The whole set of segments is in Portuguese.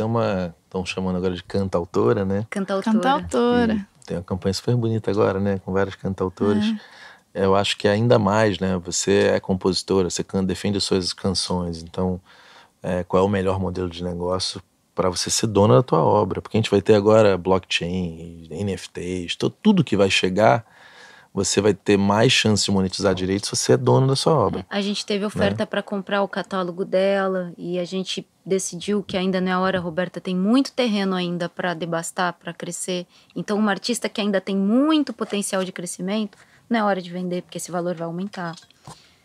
Você é uma. Estão chamando agora de cantautora, né? Cantautora. Cantautora. Hum, tem uma campanha super bonita agora, né? Com vários cantautores. É. Eu acho que é ainda mais, né? Você é compositora, você defende suas canções. Então, é, qual é o melhor modelo de negócio para você ser dona da tua obra? Porque a gente vai ter agora blockchain, NFTs, tudo que vai chegar você vai ter mais chance de monetizar direito se você é dono da sua obra. A gente teve né? oferta né? para comprar o catálogo dela e a gente decidiu que ainda não é hora, Roberta tem muito terreno ainda para debastar, para crescer. Então, uma artista que ainda tem muito potencial de crescimento, não é hora de vender, porque esse valor vai aumentar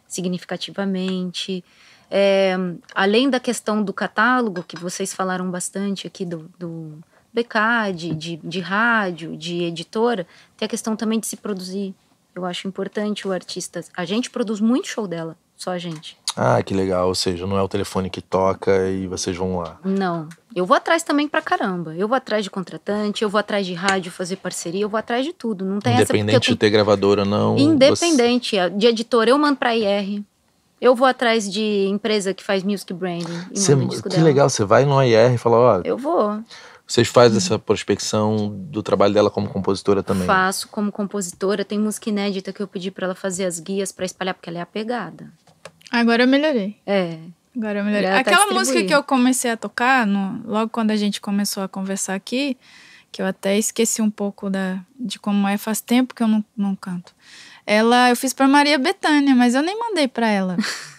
significativamente. É, além da questão do catálogo, que vocês falaram bastante aqui do, do BK, de, de, de rádio, de editora, tem a questão também de se produzir. Eu acho importante o artista. A gente produz muito show dela, só a gente. Ah, que legal. Ou seja, não é o telefone que toca e vocês vão lá. Não. Eu vou atrás também pra caramba. Eu vou atrás de contratante, eu vou atrás de rádio fazer parceria, eu vou atrás de tudo. Não tem Independente essa tenho... de ter gravadora ou não. Independente. Você... De editor, eu mando pra IR. Eu vou atrás de empresa que faz music branding. Cê, que dela. legal. Você vai no IR e fala: ó. Eu vou. Vocês fazem uhum. essa prospecção do trabalho dela como compositora também? Faço como compositora. Tem música inédita que eu pedi para ela fazer as guias para espalhar, porque ela é apegada. Agora eu melhorei. É. Agora eu melhorei. Ela tá Aquela tá música que eu comecei a tocar, no, logo quando a gente começou a conversar aqui, que eu até esqueci um pouco da, de como é, faz tempo que eu não, não canto. Ela eu fiz para Maria Bethânia, mas eu nem mandei para ela.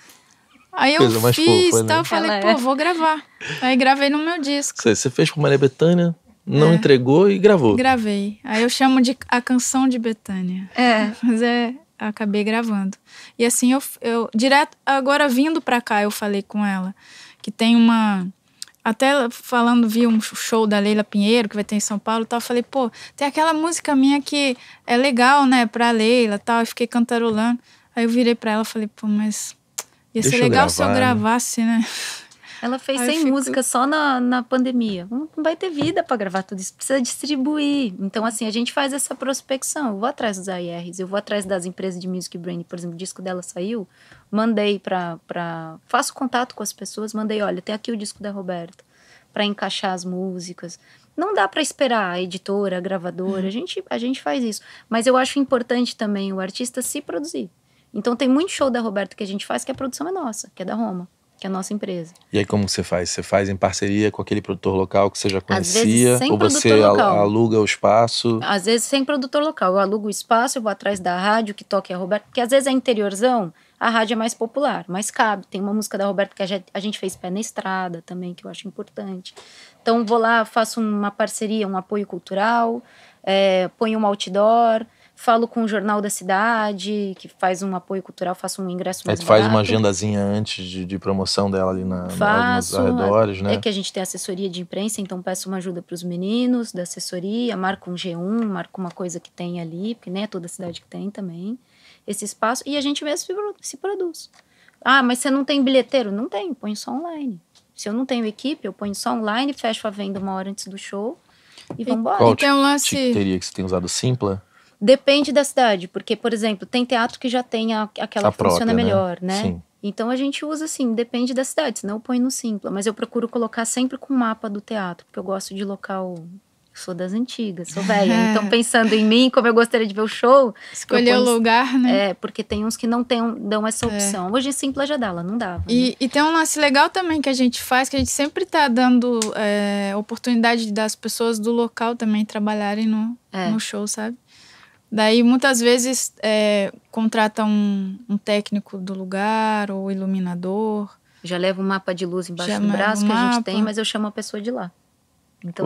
Aí eu Coisa mais fiz fofa, tal, tá? né? falei, pô, é. vou gravar. Aí gravei no meu disco. Você, você fez com Maria Bethânia, não é. entregou e gravou. Gravei. Aí eu chamo de a canção de Betânia. É. Mas é, acabei gravando. E assim eu, eu direto agora vindo para cá eu falei com ela que tem uma até falando vi um show da Leila Pinheiro que vai ter em São Paulo, e tal, eu falei, pô, tem aquela música minha que é legal, né, para Leila, tal, eu fiquei cantarolando. Aí eu virei para ela, e falei, pô, mas Ia ser legal gravar, se eu né? gravasse, né? Ela fez sem 100 fico... músicas só na, na pandemia. Não vai ter vida para gravar tudo isso, precisa distribuir. Então, assim, a gente faz essa prospecção. Eu vou atrás dos IRs. eu vou atrás das empresas de music brand. Por exemplo, o disco dela saiu, mandei para. Pra... Faço contato com as pessoas, mandei: olha, tem aqui o disco da Roberta, para encaixar as músicas. Não dá para esperar a editora, a gravadora, uhum. a, gente, a gente faz isso. Mas eu acho importante também o artista se produzir. Então tem muito show da Roberto que a gente faz que a produção é nossa, que é da Roma, que é a nossa empresa. E aí como você faz? Você faz em parceria com aquele produtor local que você já conhecia? Vezes, ou você local. aluga o espaço? Às vezes sem produtor local. Eu alugo o espaço, eu vou atrás da rádio que toque a Roberto, porque às vezes é interiorzão, a rádio é mais popular, mais cabe. Tem uma música da Roberto que a gente fez Pé na Estrada também, que eu acho importante. Então vou lá, faço uma parceria, um apoio cultural, é, ponho um outdoor falo com o Jornal da Cidade, que faz um apoio cultural, faço um ingresso é, mais tu barato. faz uma agendazinha antes de, de promoção dela ali na, faço, na, nos é, arredores, né? É que a gente tem assessoria de imprensa, então peço uma ajuda para os meninos da assessoria, marco um G1, marco uma coisa que tem ali, porque nem é toda cidade que tem também esse espaço, e a gente mesmo se, se produz. Ah, mas você não tem bilheteiro? Não tem, põe só online. Se eu não tenho equipe, eu ponho só online, fecho a venda uma hora antes do show e vambora. Qual então, lance... teria que você tem usado Simpla? Depende da cidade, porque, por exemplo, tem teatro que já tem a, aquela a que própria, funciona né? melhor, né? né? Sim. Então a gente usa assim, depende da cidade, senão eu ponho no Simpla. Mas eu procuro colocar sempre com o mapa do teatro, porque eu gosto de local. Sou das antigas, sou velha. É. Então, pensando em mim, como eu gostaria de ver o show. Escolher o lugar, né? É, porque tem uns que não tem, dão essa é. opção. É. Hoje Simpla já dá, ela não dava. Né? E, né? e, tem um lance legal também que a gente faz, que a gente sempre tá dando é, oportunidade das pessoas do local também trabalharem no, é. no show, sabe? Daí muitas vezes é, contrata um, um, técnico do lugar ou iluminador. Já leva um mapa de luz embaixo do braço que a gente tem, mas eu chamo a pessoa de lá. Então,